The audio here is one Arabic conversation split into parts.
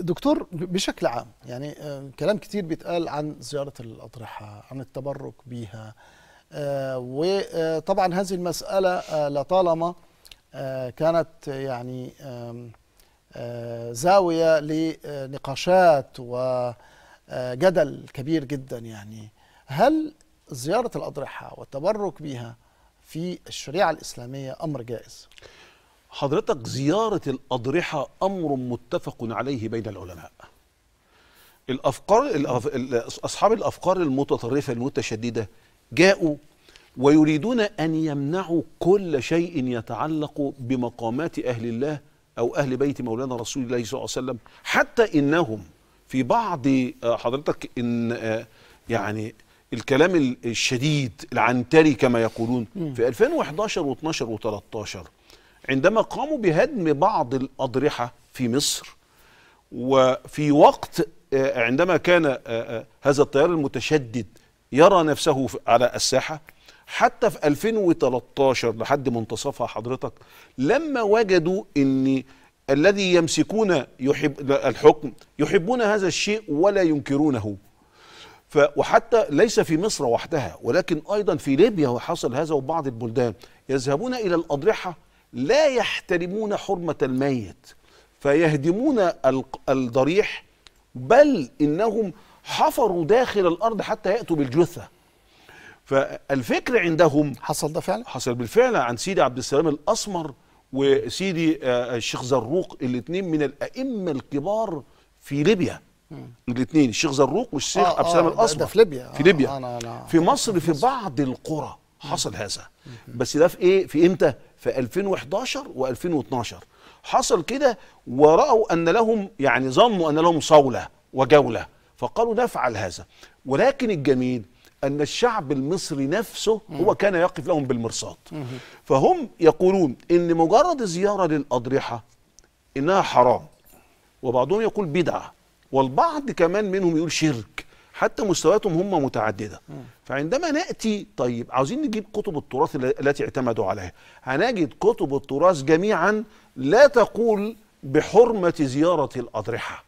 دكتور بشكل عام يعني آه، كلام كتير بيتقال عن زيارة الأضرحة عن التبرك بها آه، وطبعا هذه المسألة آه، لطالما كانت يعني زاوية لنقاشات وجدل كبير جدا يعني هل زيارة الأضرحة والتبرك بها في الشريعة الإسلامية أمر جائز؟ حضرتك زيارة الأضرحة أمر متفق عليه بين العلماء الأفكار الأف... أصحاب الأفكار المتطرفة المتشددة جاءوا ويريدون أن يمنعوا كل شيء يتعلق بمقامات أهل الله أو أهل بيت مولانا رسول الله صلى الله عليه وسلم حتى إنهم في بعض آه، حضرتك إن آه، يعني الكلام الشديد العنتري كما يقولون في 2011 و12 و13 عندما قاموا بهدم بعض الأضرحة في مصر وفي وقت آه، عندما كان آه، آه، هذا التيار المتشدد يرى نفسه على الساحة حتى في 2013 لحد منتصفها حضرتك لما وجدوا ان الذي يمسكون يحب الحكم يحبون هذا الشيء ولا ينكرونه ف وحتى ليس في مصر وحدها ولكن ايضا في ليبيا وحصل هذا وبعض البلدان يذهبون الى الاضرحه لا يحترمون حرمة الميت فيهدمون الضريح بل إنهم حفروا داخل الأرض حتى يأتوا بالجثة فالفكر عندهم حصل ده فعلا حصل بالفعل عن سيدي عبد السلام الأسمر وسيدي آه، الشيخ زروق الاثنين من الأئمة الكبار في ليبيا الاثنين الشيخ زروق والشيخ آه عبد السلام الأسمر آه، ده ده في ليبيا في ليبيا آه في مصر في بعض القرى حصل هذا بس ده في ايه في امتى في 2011 و2012 حصل كده ورأوا أن لهم يعني ظنوا أن لهم صولة وجولة فقالوا نفعل هذا ولكن الجميل أن الشعب المصري نفسه هو كان يقف لهم بالمرصاد فهم يقولون أن مجرد زيارة للأضرحة إنها حرام وبعضهم يقول بدعة والبعض كمان منهم يقول شرك حتى مستوياتهم هم متعدده فعندما ناتي طيب عاوزين نجيب كتب التراث التي اعتمدوا عليها هنجد كتب التراث جميعا لا تقول بحرمه زياره الاضرحه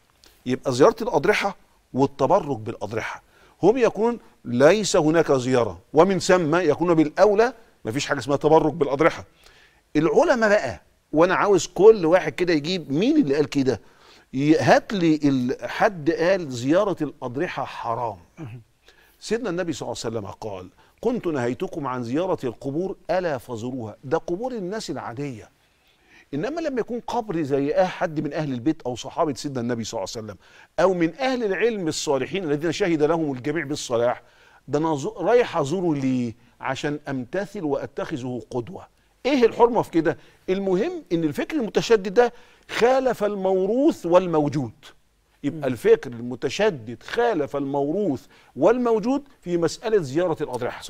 يبقى زياره الاضرحه والتبرك بالاضرحه هم يكون ليس هناك زياره ومن ثم يكون بالاولى مفيش حاجه اسمها تبرك بالاضرحه العلماء بقى وانا عاوز كل واحد كده يجيب مين اللي قال كده هات لي حد قال زياره الاضرحه حرام سيدنا النبي صلى الله عليه وسلم قال كنت نهيتكم عن زياره القبور الا فزروها ده قبور الناس العاديه انما لما يكون قبر زي آه حد من اهل البيت او صحابه سيدنا النبي صلى الله عليه وسلم او من اهل العلم الصالحين الذين شهد لهم الجميع بالصلاح ده انا رايح ازوره ليه عشان امتثل واتخذه قدوه ايه الحرمه في كده المهم ان الفكر المتشدد ده خالف الموروث والموجود يبقى الفكر المتشدد خالف الموروث والموجود في مساله زياره الاضرحه